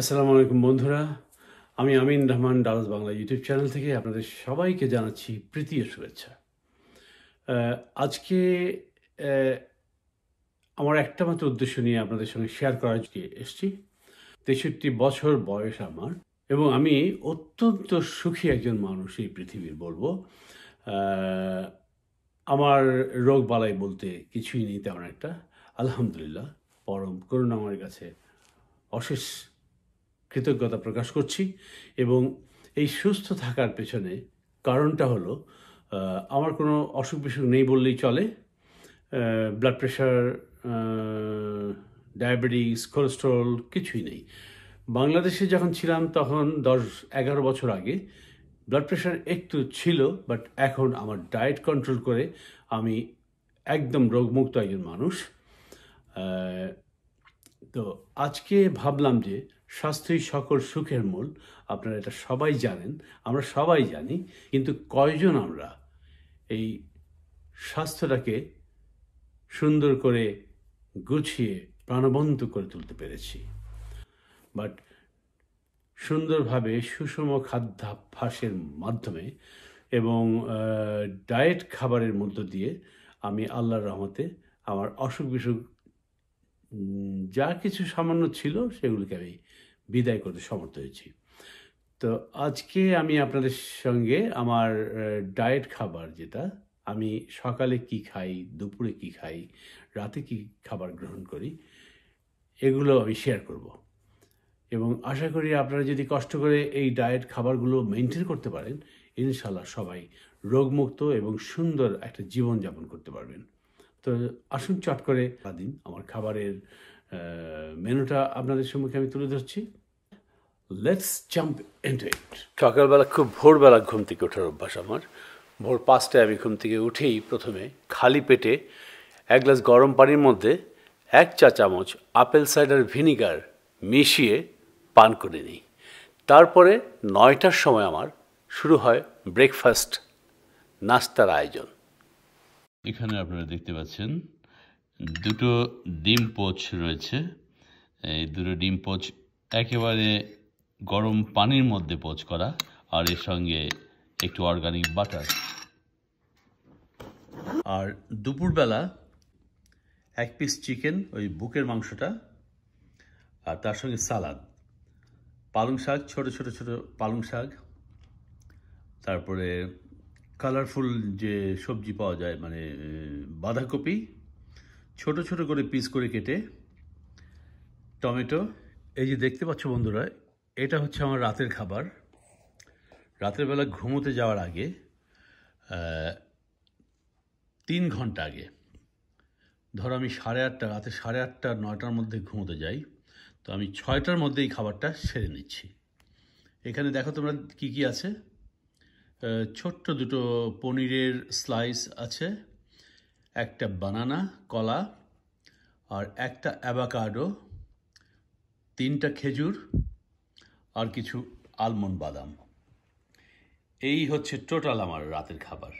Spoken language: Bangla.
আসসালামু আলাইকুম বন্ধুরা আমি আমিন রহমান ডালস বাংলা ইউটিউব চ্যানেল থেকে আপনাদের সবাইকে জানাচ্ছি প্রীতি শুভেচ্ছা আজকে আমার একটা মাত্র উদ্দেশ্য নিয়ে আপনাদের সঙ্গে শেয়ার করার জন্য এসেছি তেষট্টি বছর বয়স আমার এবং আমি অত্যন্ত সুখী একজন মানুষ এই পৃথিবীর বলবো আমার রোগ বালাই বলতে কিছুই নেই তেমন একটা আলহামদুলিল্লাহ পরম করুণ আমার কাছে অশেষ কৃতজ্ঞতা প্রকাশ করছি এবং এই সুস্থ থাকার পেছনে কারণটা হলো আমার কোনো অসুখ বিসুখ নেই বললেই চলে ব্লাড প্রেশার ডায়াবেটিস কোলেস্ট্রল কিছুই নেই বাংলাদেশে যখন ছিলাম তখন দশ এগারো বছর আগে ব্লাড প্রেশার একটু ছিল বাট এখন আমার ডায়েট কন্ট্রোল করে আমি একদম রোগমুক্ত একজন মানুষ তো আজকে ভাবলাম যে স্বাস্থ্যই সকল সুখের মূল আপনারা এটা সবাই জানেন আমরা সবাই জানি কিন্তু কয়জন আমরা এই স্বাস্থ্যটাকে সুন্দর করে গুছিয়ে প্রাণবন্ত করে তুলতে পেরেছি বাট সুন্দরভাবে সুষম খাদ্যাভ্যাসের মাধ্যমে এবং ডায়েট খাবারের মধ্য দিয়ে আমি আল্লাহর রহমতে আমার অসুখ বিসুখ যা কিছু সামান্য ছিল সেগুলোকে আমি বিদায় করতে সমর্থ হয়েছি তো আজকে আমি আপনাদের সঙ্গে আমার ডায়েট খাবার যেটা আমি সকালে কি খাই দুপুরে কি খাই রাতে কি খাবার গ্রহণ করি এগুলো আমি শেয়ার করব এবং আশা করি আপনারা যদি কষ্ট করে এই ডায়েট খাবারগুলো মেনটেন করতে পারেন ইনশাল্লাহ সবাই রোগমুক্ত এবং সুন্দর একটা জীবন করতে পারবেন তো আসুন চট করে দিন আমার খাবারের মেনুটা আপনাদের সম্মুখে আমি তুলে ধরছি লেটস জাম্প ইন্টু ইট সকালবেলা খুব ভোরবেলা ঘুম থেকে ওঠার অভ্যাস আমার ভোর পাঁচটায় আমি ঘুম থেকে উঠেই প্রথমে খালি পেটে এক গ্লাস গরম পানির মধ্যে এক চা চামচ আপেল সাইডার ভিনিগার মিশিয়ে পান করে নিই তারপরে নয়টার সময় আমার শুরু হয় ব্রেকফাস্ট নাস্তার আয়োজন এখানে আপনারা দেখতে পাচ্ছেন দুটো ডিম পোচ রয়েছে এই দুটো ডিম পোচ একেবারে গরম পানির মধ্যে পোচ করা আর এর সঙ্গে একটু অর্গানিক বাটার আর দুপুরবেলা এক পিস চিকেন ওই বুকের মাংসটা আর তার সঙ্গে সালাদ পালং শাক ছোট ছোট ছোট পালং শাক তারপরে কালারফুল যে সবজি পাওয়া যায় মানে বাঁধাকপি ছোট ছোট করে পিস করে কেটে টমেটো এই যে দেখতে পাচ্ছ বন্ধুরা এটা হচ্ছে আমার রাতের খাবার রাতের বেলা ঘুমোতে যাওয়ার আগে তিন ঘন্টা আগে ধরো আমি সাড়ে আটটা রাতে সাড়ে আটটা নয়টার মধ্যে ঘুমোতে যাই তো আমি ছয়টার মধ্যে এই খাবারটা সেরে নিচ্ছি এখানে দেখো তোমরা কি কি আছে ছোট্ট দুটো পনিরের স্লাইস আছে একটা বানানা কলা আর একটা অ্যাভাকাডো তিনটা খেজুর আর কিছু আলমন্ড বাদাম এই হচ্ছে টোটাল আমার রাতের খাবার